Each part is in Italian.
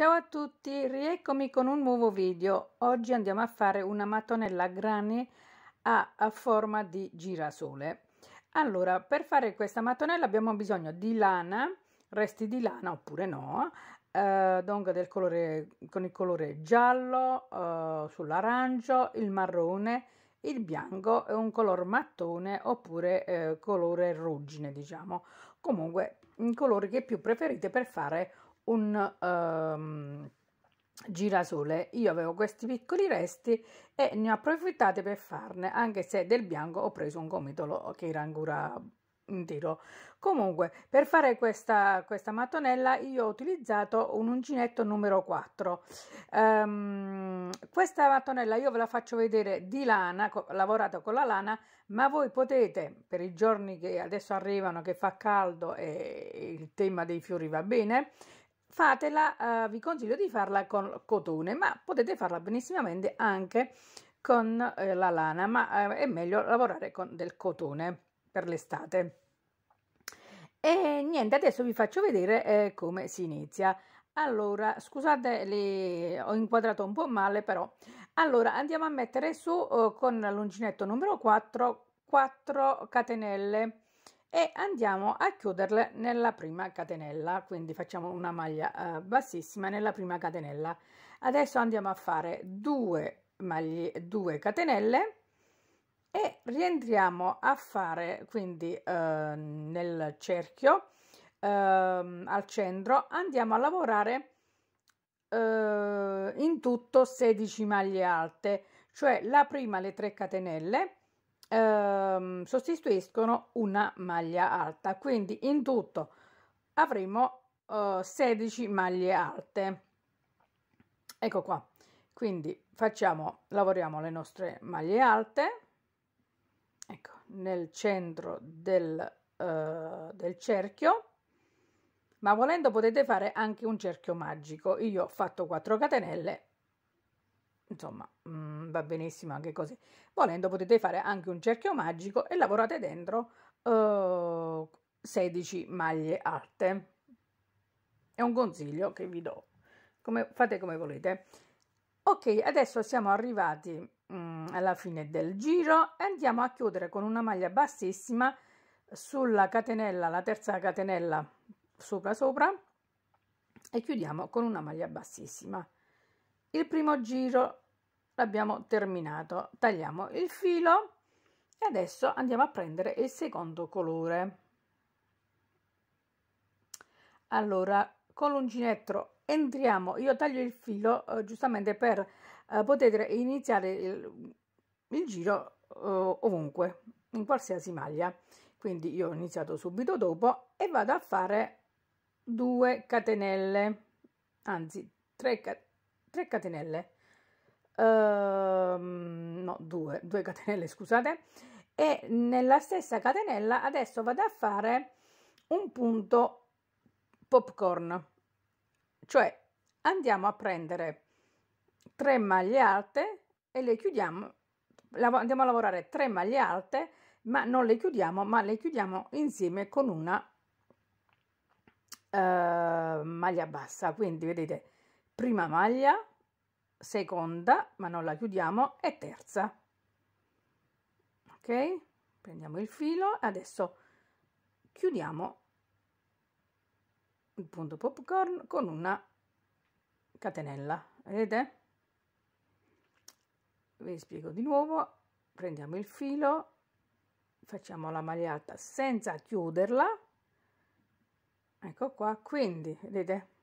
Ciao a tutti, rieccomi con un nuovo video. Oggi andiamo a fare una mattonella grani a, a, forma di girasole. Allora, per fare questa mattonella abbiamo bisogno di lana, resti di lana oppure no, eh, donga del colore, con il colore giallo, eh, sull'arancio, il marrone, il bianco è un color mattone oppure eh, colore ruggine diciamo comunque un colore che più preferite per fare un um, girasole. Io avevo questi piccoli resti e ne ho approfittate per farne, anche se del bianco ho preso un gomitolo che era ancora in tiro. Comunque, per fare questa, questa mattonella io ho utilizzato un uncinetto numero 4. Um, ehm, questa mattonella io ve la faccio vedere di lana, co lavorata con la lana, ma voi potete, per i giorni che adesso arrivano, che fa caldo e il tema dei fiori va bene, fatela, eh, vi consiglio di farla con cotone, ma potete farla benissimamente anche con eh, la lana, ma eh, è meglio lavorare con del cotone per l'estate. E niente, adesso vi faccio vedere eh, come si inizia. Allora, scusate, le ho inquadrato un po' male però. Allora, andiamo a mettere su oh, con l'uncinetto numero 4, 4 catenelle e andiamo a chiuderle nella prima catenella quindi facciamo una maglia eh, bassissima nella prima catenella adesso andiamo a fare due maglie 2 catenelle e rientriamo a fare quindi eh, nel cerchio eh, al centro andiamo a lavorare eh, in tutto 16 maglie alte cioè la prima le 3 catenelle ehm, sostituiscono una maglia alta quindi in tutto avremo eh, 16 maglie alte ecco qua quindi facciamo lavoriamo le nostre maglie alte ecco nel centro del, eh, del cerchio ma volendo potete fare anche un cerchio magico io ho fatto 4 catenelle insomma mh, mm, va benissimo anche così volendo potete fare anche un cerchio magico e lavorate dentro uh, eh, 16 maglie alte è un consiglio che vi do come, fate come volete ok adesso siamo arrivati mh, mm, alla fine del giro e andiamo a chiudere con una maglia bassissima sulla catenella la terza catenella sopra sopra e chiudiamo con una maglia bassissima il primo giro l'abbiamo terminato tagliamo il filo e adesso andiamo a prendere il secondo colore allora con l'uncinetto entriamo io taglio il filo eh, giustamente per eh, poter iniziare il, il giro eh, ovunque in qualsiasi maglia quindi io ho iniziato subito dopo e vado a fare 2 catenelle anzi 3 catenelle 3 catenelle, ehm, no 2, 2 catenelle scusate, e nella stessa catenella adesso vado a fare un punto popcorn, cioè andiamo a prendere 3 maglie alte e le chiudiamo, andiamo a lavorare 3 maglie alte ma non le chiudiamo, ma le chiudiamo insieme con una uh, maglia bassa, quindi vedete prima maglia, seconda, ma non la chiudiamo, e terza. Ok? Prendiamo il filo, adesso chiudiamo il punto popcorn con una catenella, vedete? Vi spiego di nuovo, prendiamo il filo, facciamo la maglia alta senza chiuderla, ecco qua, quindi, vedete?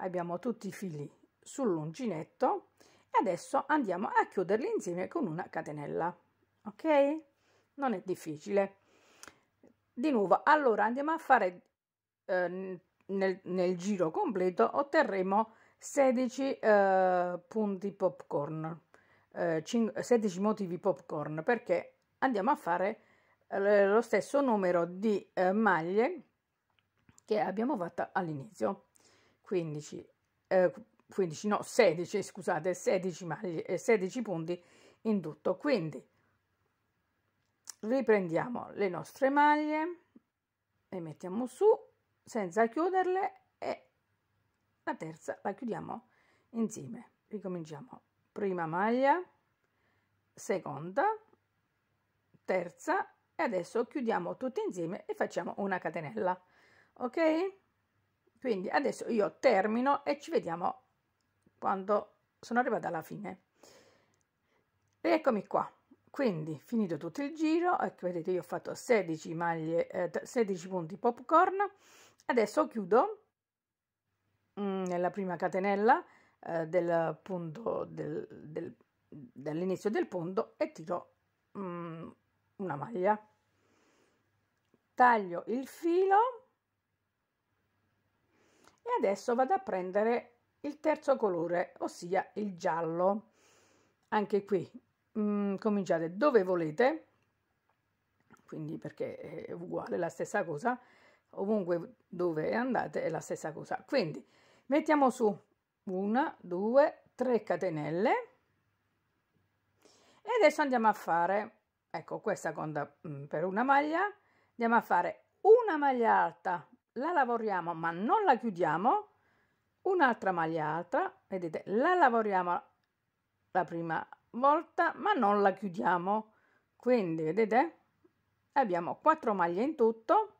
abbiamo tutti i fili sull'uncinetto e adesso andiamo a chiuderli insieme con una catenella ok non è difficile di nuovo allora andiamo a fare eh, nel, nel, giro completo otterremo 16 eh, punti popcorn eh, 5, 16 motivi popcorn perché andiamo a fare eh, lo stesso numero di eh, maglie che abbiamo fatto all'inizio 15, eh, 15 no 16 scusate 16 maglie 16 punti in tutto quindi riprendiamo le nostre maglie le mettiamo su senza chiuderle e la terza la chiudiamo insieme ricominciamo prima maglia seconda terza e adesso chiudiamo tutte insieme e facciamo una catenella ok quindi adesso io termino e ci vediamo quando sono arrivata alla fine. E eccomi qua. Quindi finito tutto il giro, ecco vedete io ho fatto 16 maglie, eh, 16 punti popcorn. Adesso chiudo mm, nella prima catenella eh, del punto del, del, dall'inizio del punto e tiro mh, mm, una maglia. Taglio il filo e adesso vado a prendere il terzo colore ossia il giallo anche qui mh, mm, cominciate dove volete quindi perché è uguale la stessa cosa ovunque dove andate è la stessa cosa quindi mettiamo su una due tre catenelle e adesso andiamo a fare ecco questa conta mh, mm, per una maglia andiamo a fare una maglia alta la lavoriamo ma non la chiudiamo, un'altra maglia alta, vedete, la lavoriamo la prima volta ma non la chiudiamo, quindi vedete abbiamo quattro maglie in tutto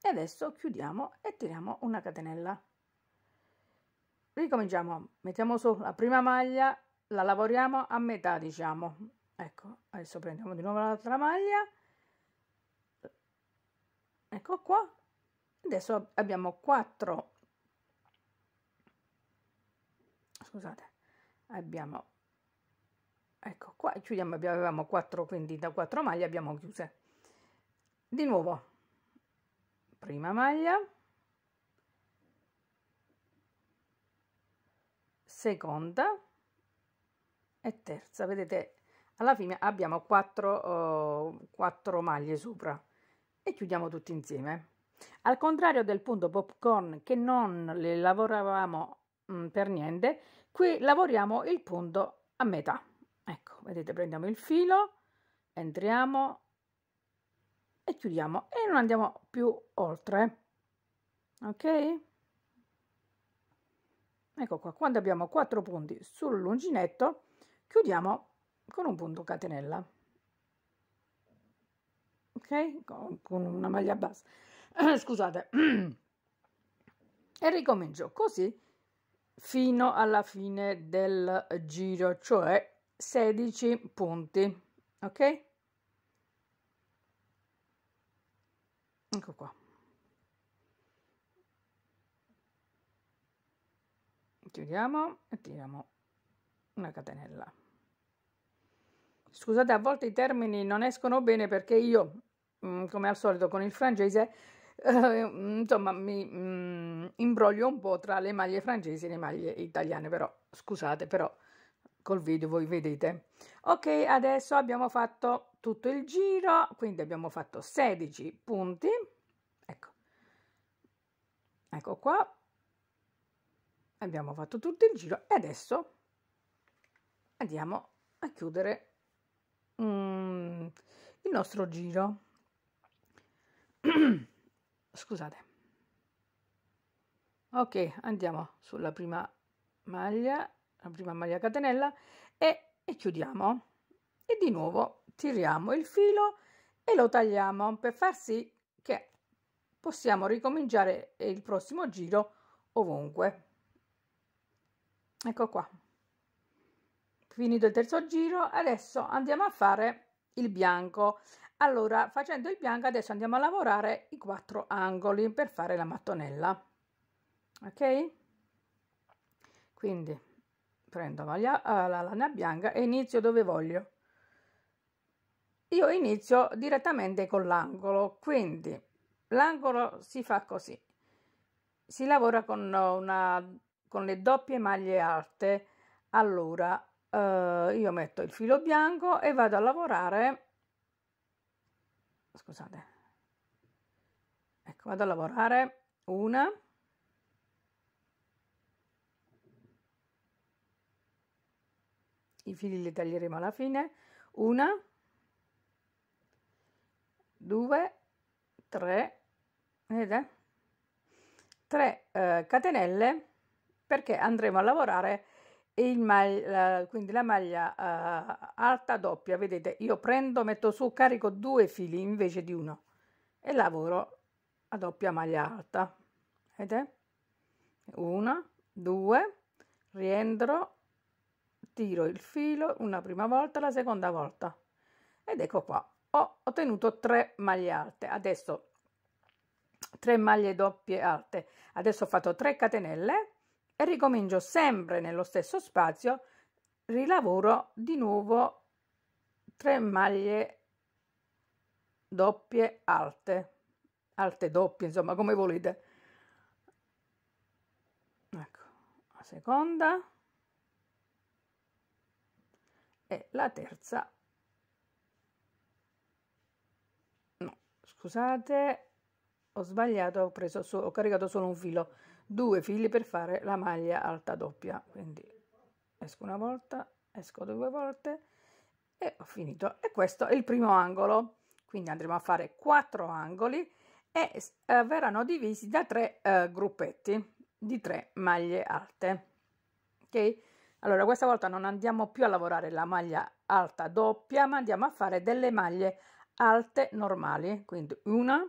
e adesso chiudiamo e tiriamo una catenella. Ricominciamo, mettiamo su la prima maglia, la lavoriamo a metà diciamo, ecco, adesso prendiamo di nuovo l'altra maglia, ecco qua adesso abbiamo 4 scusate abbiamo ecco qua chiudiamo avevamo 4 quindi da 4 maglie abbiamo chiuse di nuovo prima maglia seconda e terza vedete alla fine abbiamo 4 oh, 4 maglie sopra e chiudiamo tutti insieme al contrario del punto popcorn che non le lavoravamo mh, mm, per niente, qui lavoriamo il punto a metà. Ecco, vedete, prendiamo il filo, entriamo e chiudiamo e non andiamo più oltre. Ok? Ecco qua, quando abbiamo 4 punti sul chiudiamo con un punto catenella. Ok? Con, con una maglia bassa. scusate, e ricomincio così fino alla fine del giro, cioè 16 punti, ok? Ecco qua. Chiudiamo e tiriamo una catenella. Scusate, a volte i termini non escono bene perché io, mm, come al solito con il francese, eh, mm, insomma mi mh, mm, imbroglio un po' tra le maglie francesi e le maglie italiane, però scusate, però col video voi vedete. Ok, adesso abbiamo fatto tutto il giro, quindi abbiamo fatto 16 punti, ecco, ecco qua, abbiamo fatto tutto il giro e adesso andiamo a chiudere mm, il nostro giro scusate ok andiamo sulla prima maglia la prima maglia catenella e, e chiudiamo e di nuovo tiriamo il filo e lo tagliamo per far sì che possiamo ricominciare il prossimo giro ovunque ecco qua finito il terzo giro adesso andiamo a fare il bianco allora, facendo il bianco adesso andiamo a lavorare i quattro angoli per fare la mattonella. Ok? Quindi prendo maglia, eh, la lana bianca e inizio dove voglio. Io inizio direttamente con l'angolo, quindi l'angolo si fa così. Si lavora con, una, con le doppie maglie alte. Allora, eh, io metto il filo bianco e vado a lavorare scusate, ecco, vado a lavorare una, i fili li taglieremo alla fine, una, due, tre, vedete? Tre eh, catenelle perché andremo a lavorare e maglia, quindi la maglia uh, alta doppia, vedete, io prendo, metto su, carico due fili invece di uno e lavoro a doppia maglia alta. Vedete? Una, due, rientro, tiro il filo una prima volta, la seconda volta. Ed ecco qua, ho ottenuto tre maglie alte. Adesso tre maglie doppie alte. Adesso ho fatto 3 catenelle ricomincio sempre nello stesso spazio rilavoro di nuovo tre maglie doppie alte alte doppie insomma come volete ecco la seconda e la terza no scusate ho sbagliato ho preso ho caricato solo un filo due fili per fare la maglia alta doppia quindi esco una volta esco due volte e ho finito e questo è il primo angolo quindi andremo a fare quattro angoli e eh, verranno divisi da tre eh, gruppetti di tre maglie alte ok allora questa volta non andiamo più a lavorare la maglia alta doppia ma andiamo a fare delle maglie alte normali quindi una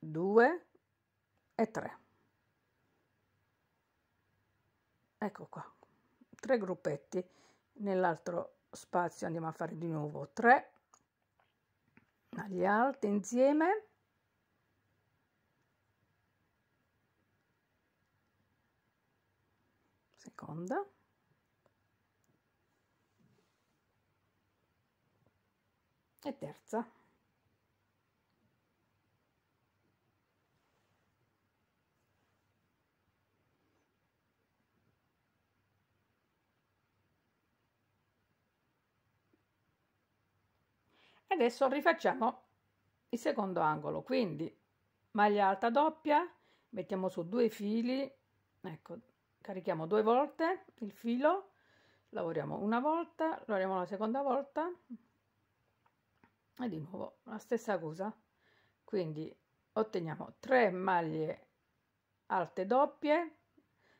due e 3. Ecco qua, tre gruppetti. Nell'altro spazio andiamo a fare di nuovo 3 agli alti insieme. Seconda. e terza. adesso rifacciamo il secondo angolo quindi maglia alta doppia mettiamo su due fili ecco carichiamo due volte il filo lavoriamo una volta lavoriamo la seconda volta e di nuovo la stessa cosa quindi otteniamo 3 maglie alte doppie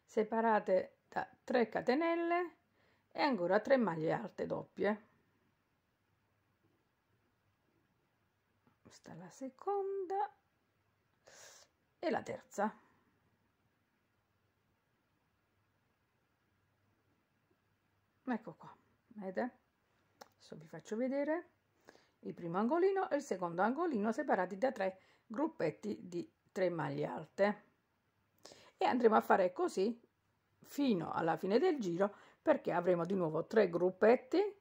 separate da 3 catenelle e ancora 3 maglie alte doppie questa la seconda e la terza ecco qua vedete adesso vi faccio vedere il primo angolino e il secondo angolino separati da tre gruppetti di 3 maglie alte e andremo a fare così fino alla fine del giro perché avremo di nuovo tre gruppetti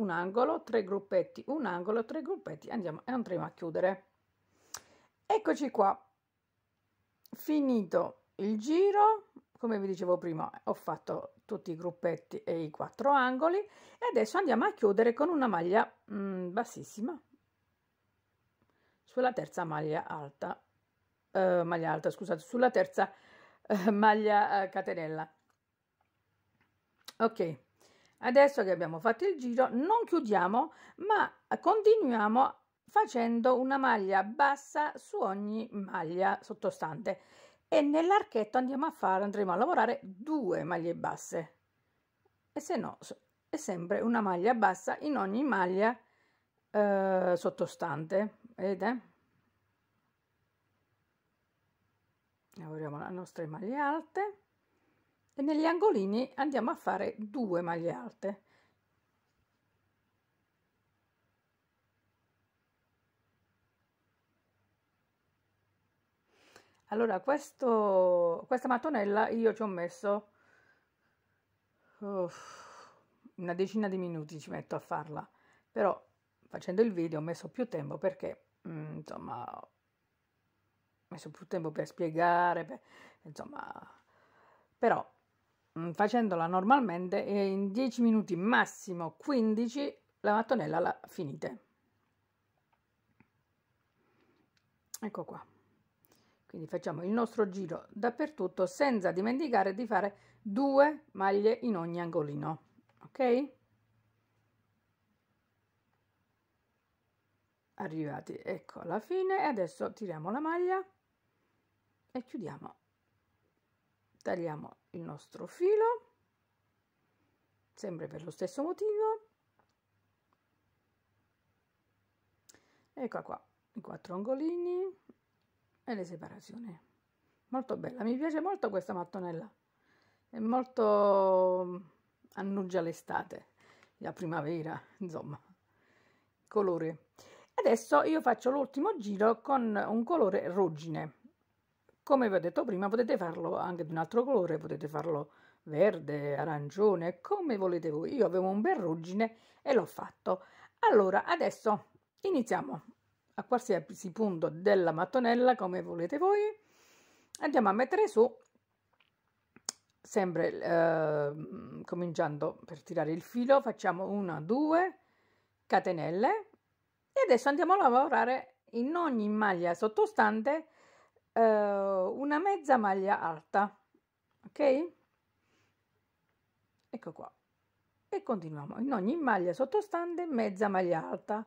un angolo, 3 gruppetti, un angolo, 3 gruppetti, andiamo, e andremo a chiudere. Eccoci qua, finito il giro, come vi dicevo prima ho fatto tutti i gruppetti e i quattro angoli e adesso andiamo a chiudere con una maglia mm, bassissima sulla terza maglia alta, eh, maglia alta scusate, sulla terza eh, maglia eh, catenella. Ok Adesso che abbiamo fatto il giro non chiudiamo ma continuiamo facendo una maglia bassa su ogni maglia sottostante e nell'archetto andiamo a fare andremo a lavorare due maglie basse e se no è sempre una maglia bassa in ogni maglia eh, sottostante vedete lavoriamo le nostre maglie alte e negli angolini andiamo a fare due maglie alte allora questo questa mattonella io ci ho messo uh, una decina di minuti ci metto a farla però facendo il video ho messo più tempo perché mh, mm, insomma ho messo più tempo per spiegare per, insomma però Mm, facendola normalmente in 10 minuti massimo 15 la mattonella la finite ecco qua quindi facciamo il nostro giro dappertutto senza dimenticare di fare due maglie in ogni angolino ok arrivati ecco alla fine e adesso tiriamo la maglia e chiudiamo tagliamo il nostro filo sempre per lo stesso motivo ecco qua i quattro angolini e le separazioni molto bella mi piace molto questa mattonella è molto annuncia l'estate la primavera insomma colore adesso io faccio l'ultimo giro con un colore ruggine come vi ho detto prima, potete farlo anche di un altro colore, potete farlo verde, arancione, come volete voi. Io avevo un bel ruggine e l'ho fatto. Allora, adesso iniziamo a qualsiasi punto della mattonella, come volete voi. Andiamo a mettere su, sempre eh, cominciando per tirare il filo, facciamo una, due catenelle e adesso andiamo a lavorare in ogni maglia sottostante eh, una mezza maglia alta ok ecco qua e continuiamo in ogni maglia sottostante mezza maglia alta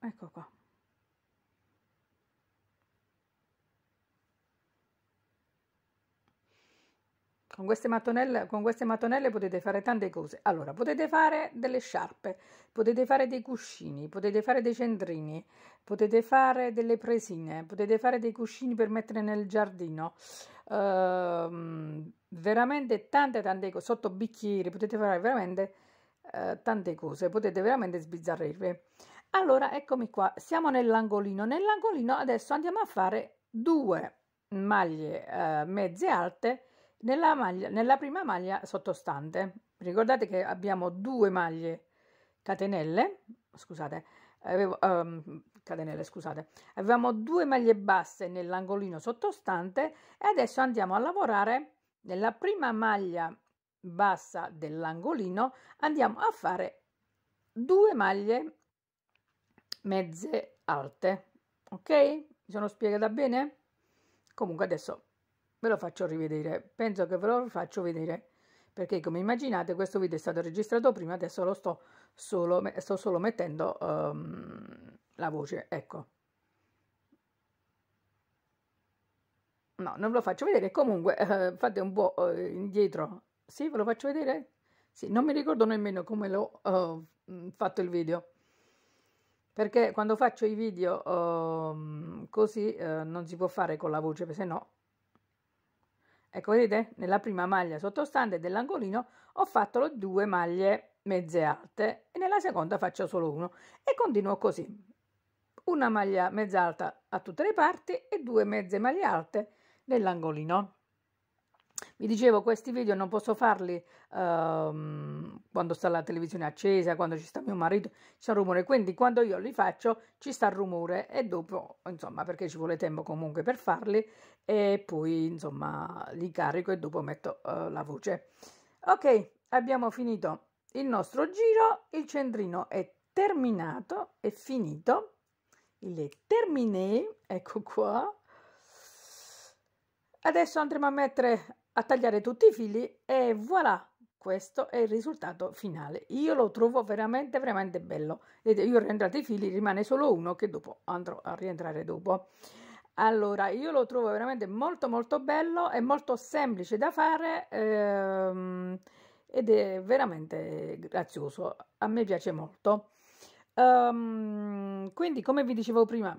ecco qua Con queste, con queste, mattonelle, potete fare tante cose. Allora, potete fare delle sciarpe, potete fare dei cuscini, potete fare dei centrini, potete fare delle presine, potete fare dei cuscini per mettere nel giardino. Uh, veramente tante tante cose, sotto bicchieri, potete fare veramente eh, tante cose, potete veramente sbizzarrirvi. Allora, eccomi qua, siamo nell'angolino. Nell'angolino adesso andiamo a fare due maglie uh, mezze alte nella, maglia, nella prima maglia sottostante, ricordate che abbiamo due maglie catenelle, scusate, avevo, um, catenelle, scusate, avevamo due maglie basse nell'angolino sottostante e adesso andiamo a lavorare nella prima maglia bassa dell'angolino andiamo a fare due maglie mezze alte ok mi sono spiegata bene comunque adesso ve lo faccio rivedere penso che ve lo faccio vedere perché come immaginate questo video è stato registrato prima adesso lo sto solo, sto solo mettendo um, la voce ecco no non ve lo faccio vedere comunque eh, fate un po' eh, indietro sì ve lo faccio vedere sì non mi ricordo nemmeno come l'ho eh, fatto il video perché quando faccio i video ehm, così eh, non si può fare con la voce se no Ecco, vedete, nella prima maglia sottostante dell'angolino ho fatto due maglie mezze alte e nella seconda faccio solo uno e continuo così. Una maglia mezza alta a tutte le parti e due mezze maglie alte nell'angolino. Vi dicevo, questi video non posso farli um, quando sta la televisione accesa, quando ci sta mio marito, c'è rumore, quindi quando io li faccio ci sta il rumore e dopo, insomma, perché ci vuole tempo comunque per farli e poi, insomma, li carico e dopo metto uh, la voce. Ok, abbiamo finito il nostro giro, il centrino è terminato, è finito, il terminé, ecco qua. Adesso andremo a mettere a tagliare tutti i fili e voilà, questo è il risultato finale. Io lo trovo veramente veramente bello. Vedete, io ho rientrato i fili, rimane solo uno che dopo andrò a rientrare dopo. Allora, io lo trovo veramente molto molto bello, è molto semplice da fare ehm, ed è veramente grazioso, a me piace molto. Um, quindi, come vi dicevo prima,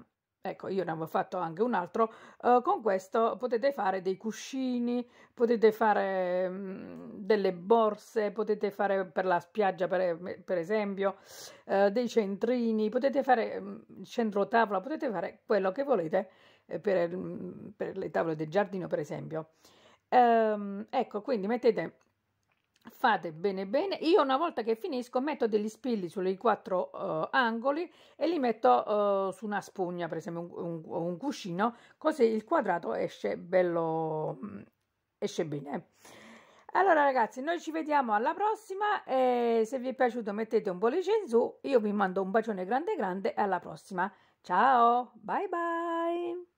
ecco io ne avevo fatto anche un altro uh, con questo potete fare dei cuscini potete fare mh, mm, delle borse potete fare per la spiaggia per, eh, per esempio uh, dei centrini potete fare mh, mm, centro tavola potete fare quello che volete eh, per, mh, mm, per, le tavole del giardino per esempio um, ecco quindi mettete fate bene bene io una volta che finisco metto degli spilli sui quattro uh, angoli e li metto uh, su una spugna per esempio un, un, un, cuscino così il quadrato esce bello mm, esce bene allora ragazzi noi ci vediamo alla prossima e se vi è piaciuto mettete un pollice in su io vi mando un bacione grande grande e alla prossima ciao bye bye